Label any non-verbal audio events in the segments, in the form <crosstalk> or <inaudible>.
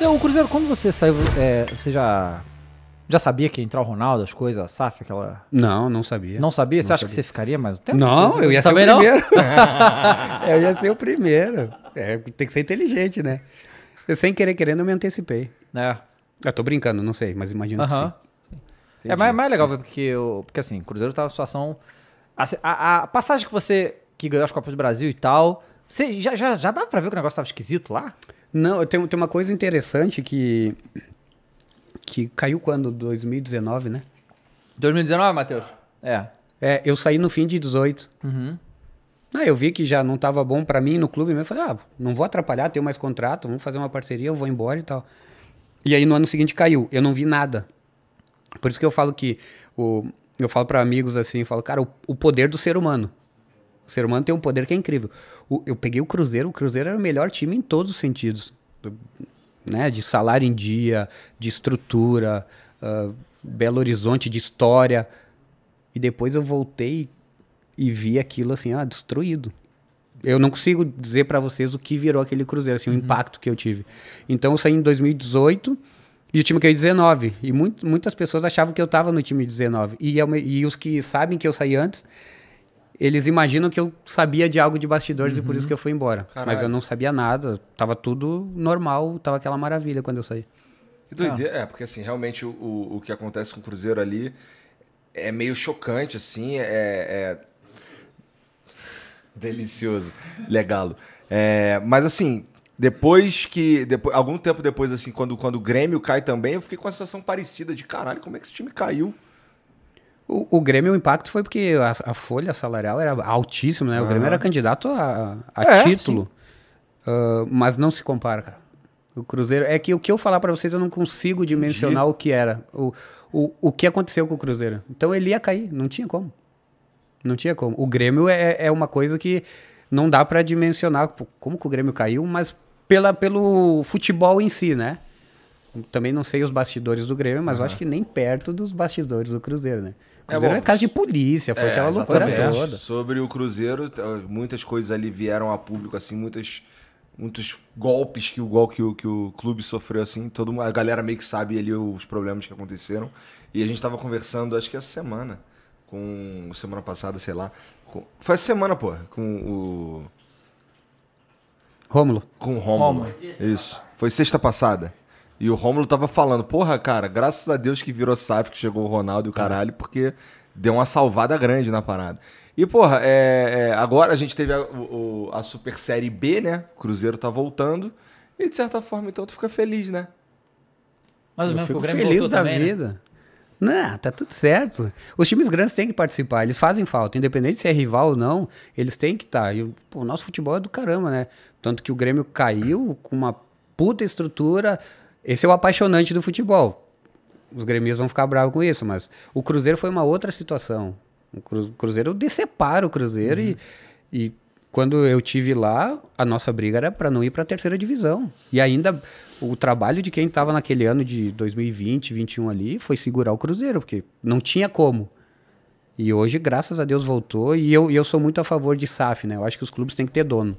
Então, o Cruzeiro, quando você saiu, é, você já já sabia que ia entrar o Ronaldo, as coisas, a SAF, aquela. Não, não sabia. Não sabia? Você acha sabia. que você ficaria mais um tempo? Não, eu ia Também ser o primeiro. <laughs> eu ia ser o primeiro. É, tem que ser inteligente, né? Eu, sem querer, querendo, eu me antecipei. É. Eu tô brincando, não sei, mas imagino uh -huh. que sim. É mais, é mais legal, porque, eu, porque assim, o Cruzeiro tá numa situação. A, a, a, passagem que você. que ganhou as Copas do Brasil e tal. Você já, já, já dava pra ver que o negócio tava esquisito lá? Não, tem, tenho uma coisa interessante que. que caiu quando? 2019, né? 2019, Matheus? É. É, eu saí no fim de 18. Uhum. Aí ah, eu vi que já não estava bom para mim no clube mesmo. Falei, ah, não vou atrapalhar, tenho mais contrato, vamos fazer uma parceria, eu vou embora e tal. E aí no ano seguinte caiu. Eu não vi nada. Por isso que eu falo que. O, eu falo para amigos assim, eu falo, cara, o, o poder do ser humano. O ser humano tem um poder que é incrível. O, eu peguei o Cruzeiro, o Cruzeiro era o melhor time em todos os sentidos. Do, né, de salário em dia, de estrutura, uh, Belo Horizonte, de história. E depois eu voltei e vi aquilo assim, ah, destruído. Eu não consigo dizer para vocês o que virou aquele Cruzeiro, assim, uhum. o impacto que eu tive. Então eu saí em 2018 e o time caiu 19. E muito, muitas pessoas achavam que eu estava no time 19. E, eu, é e os que sabem que eu saí antes eles imaginam que eu sabia de algo de bastidores uhum. e por isso uhum. que eu fui embora. Caralho. Mas eu não sabia nada, tava tudo normal, tava aquela maravilha quando eu saí. Que doideira, ah. é, porque assim, realmente o, o que acontece com o Cruzeiro ali é meio chocante, assim, é. é... é <laughs> delicioso, legalo. É, mas assim, depois que. Depois, algum tempo depois, assim, quando, quando o Grêmio cai também, eu fiquei com a sensação parecida de caralho, como é que esse time caiu? O, o, Grêmio, o impacto foi porque a, a folha salarial era altíssima, né? O ah. Grêmio era candidato a, a é, título. Uh, mas não se compara, cara. O Cruzeiro. É que o que eu falar para vocês, eu não consigo dimensionar Entendi. o que era. O, o, o que aconteceu com o Cruzeiro. Então ele ia cair, não tinha como. Não tinha como. O Grêmio é, é uma coisa que não dá para dimensionar como que o Grêmio caiu, mas pela, pelo futebol em si, né? Também não sei os bastidores do Grêmio, mas uhum. eu acho que nem perto dos bastidores do Cruzeiro, né? Cruzeiro é, bom, é caso de polícia, foi é, aquela loucura toda. Sobre o Cruzeiro, muitas coisas ali vieram a público, assim, muitas, muitos golpes que o, gol, que, o, que o clube sofreu, assim, todo, a galera meio que sabe ali os problemas que aconteceram. E a gente estava conversando, acho que essa semana, com. Semana passada, sei lá. Com, foi essa semana, pô, com o. Rômulo. Com o Rômulo. Isso. Foi sexta passada. E o Rômulo tava falando, porra, cara, graças a Deus que virou SAF, que chegou o Ronaldo e o tá. caralho, porque deu uma salvada grande na parada. E, porra, é, é, agora a gente teve a, o, a, Super Série B, né? O Cruzeiro tá voltando. E, de certa forma, então tu fica feliz, né? Mas o mesmo que o Grêmio feliz da também, né? vida. Né? Não, tá tudo certo. Os times grandes têm que participar, eles fazem falta. Independente se é rival ou não, eles têm que estar. Tá. E, pô, o nosso futebol é do caramba, né? Tanto que o Grêmio caiu com uma puta estrutura, esse é o apaixonante do futebol. Os gremios vão ficar bravos com isso, mas o Cruzeiro foi uma outra situação. O Cruzeiro decepara o Cruzeiro uhum. e, e quando eu tive lá, a nossa briga era para não ir para a terceira divisão. E ainda o trabalho de quem estava naquele ano de 2020, 21 ali, foi segurar o Cruzeiro, porque não tinha como. E hoje, graças a Deus, voltou. E eu, eu sou muito a favor de SAF, né? Eu acho que os clubes têm que ter dono.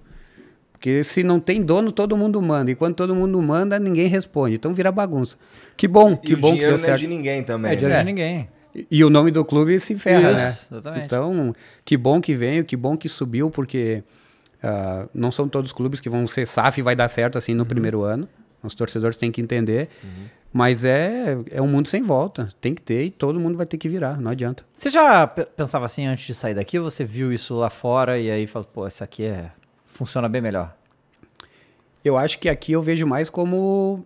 Porque se não tem dono, todo mundo manda. E quando todo mundo manda, ninguém responde. Então vira bagunça. Que bom, que e bom o dinheiro não é de ninguém também. É dinheiro é né? de ninguém. E, o nome do clube se ferra, Isso, né? Exatamente. Então, que bom que veio, que bom que subiu, porque uh, não são todos os clubes que vão ser SAF e vai dar certo assim no uhum. primeiro ano. Os torcedores têm que entender. Uhum. Mas é, é um mundo sem volta. Tem que ter e todo mundo vai ter que virar, não adianta. Você já pensava assim antes de sair daqui? Ou você viu isso lá fora e aí falou, pô, isso aqui é funciona bem melhor? Eu acho que aqui eu vejo mais como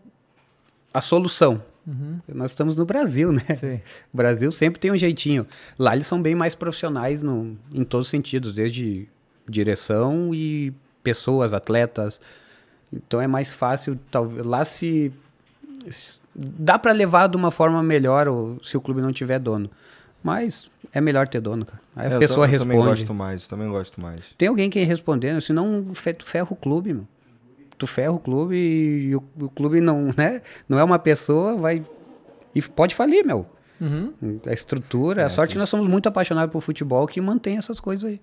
a solução. Uhum. Nós estamos no Brasil, né? Sim. <laughs> O Brasil sempre tem um jeitinho. Lá eles são bem mais profissionais no, em todos os sentidos, desde direção e pessoas, atletas. Então é mais fácil, talvez lá se, se dá para levar de uma forma melhor se o clube não tiver dono. Mas é melhor ter dono, cara. Aí é, a pessoa eu responde. Eu também gosto mais, também gosto mais. Tem alguém que respondendo, né? senão tu ferra o clube, meu. Tu ferra o clube e o, o clube não, <laughs> né? Não é uma pessoa, vai. E pode falir, meu. Uhum. A estrutura, é, a sorte é que nós somos muito apaixonados por futebol que mantém essas coisas aí.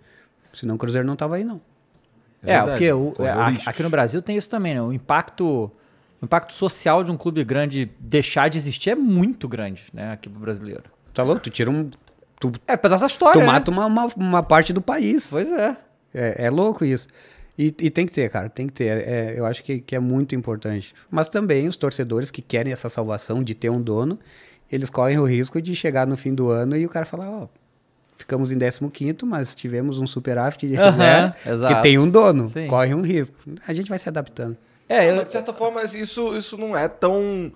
Senão o Cruzeiro não tava aí, não. É, é porque o, é, aqui no Brasil tem isso também, né? O impacto, o impacto social de um clube grande deixar de existir é muito grande, né? Aqui pro brasileiro. Tá louco? Tu tira um. Tu, é pedaço da história. Tu né? mata né? uma, uma, uma, parte do país. Pois é. É, é louco isso. E, e, tem que ter, cara, tem que ter. É, é, eu acho que, que é muito importante. Mas também os torcedores que querem essa salvação de ter um dono, eles correm o risco de chegar no fim do ano e o cara falar, ó, oh, ficamos em 15 mas tivemos um superávit, uhum, né? Exato. Que tem um dono, Sim. corre um risco. A gente vai se adaptando. É, ah, eu... mas, de certa forma, isso, isso não é tão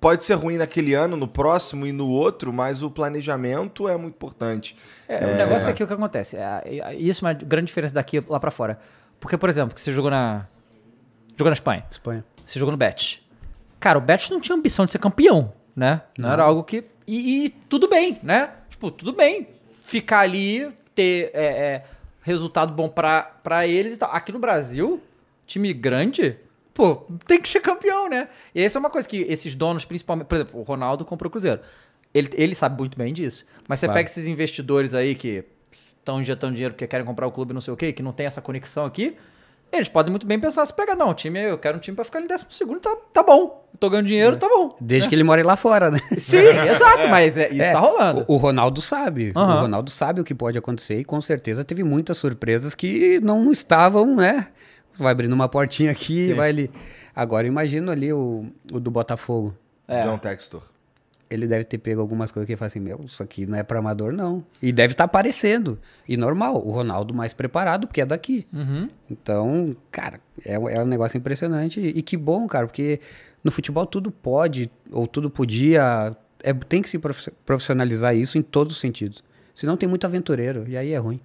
Pode ser ruim naquele ano, no próximo e no outro, mas o planejamento é muito importante. É, é... O negócio é, é que o que acontece. É, é, isso é uma grande diferença daqui lá para fora. Porque, por exemplo, que você jogou na. Jogou na Espanha. Espanha. Você jogou no Bet. Cara, o Bet não tinha ambição de ser campeão, né? Não, não. era algo que. E, e, tudo bem, né? Tipo, tudo bem. Ficar ali, ter é, resultado bom para eles e tal. Aqui no Brasil, time grande, pô, tem que ser campeão, né? E essa é uma coisa que esses donos, principalmente, por exemplo, o Ronaldo comprou o Cruzeiro. Ele, ele sabe muito bem disso. Mas você claro. pega esses investidores aí que estão injetando dinheiro porque querem comprar o clube, não sei o quê, que não tem essa conexão aqui. Eles podem muito bem pensar, se pega, não, time, eu quero um time para ficar em décimo segundo, tá, tá bom. Tô ganhando dinheiro, é. tá bom. Desde né? que ele mora lá fora, né? Sim, <laughs> exato, é. mas é, isso é, tá rolando. O, o Ronaldo sabe. Uhum. O Ronaldo sabe o que pode acontecer e com certeza teve muitas surpresas que não estavam, né? vai abrindo uma portinha aqui, Sim. vai ali. Agora eu imagino ali o, o do Botafogo. É. John Textor. Ele deve ter pego algumas coisas que ele fala assim, meu, isso aqui não é pra amador, não. E deve estar tá aparecendo. E normal, o Ronaldo mais preparado, porque é daqui. Uhum. Então, cara, é, é um negócio impressionante. E, e que bom, cara, porque no futebol tudo pode, ou tudo podia. É, tem que se profissionalizar isso em todos os sentidos. Senão tem muito aventureiro, e aí é ruim.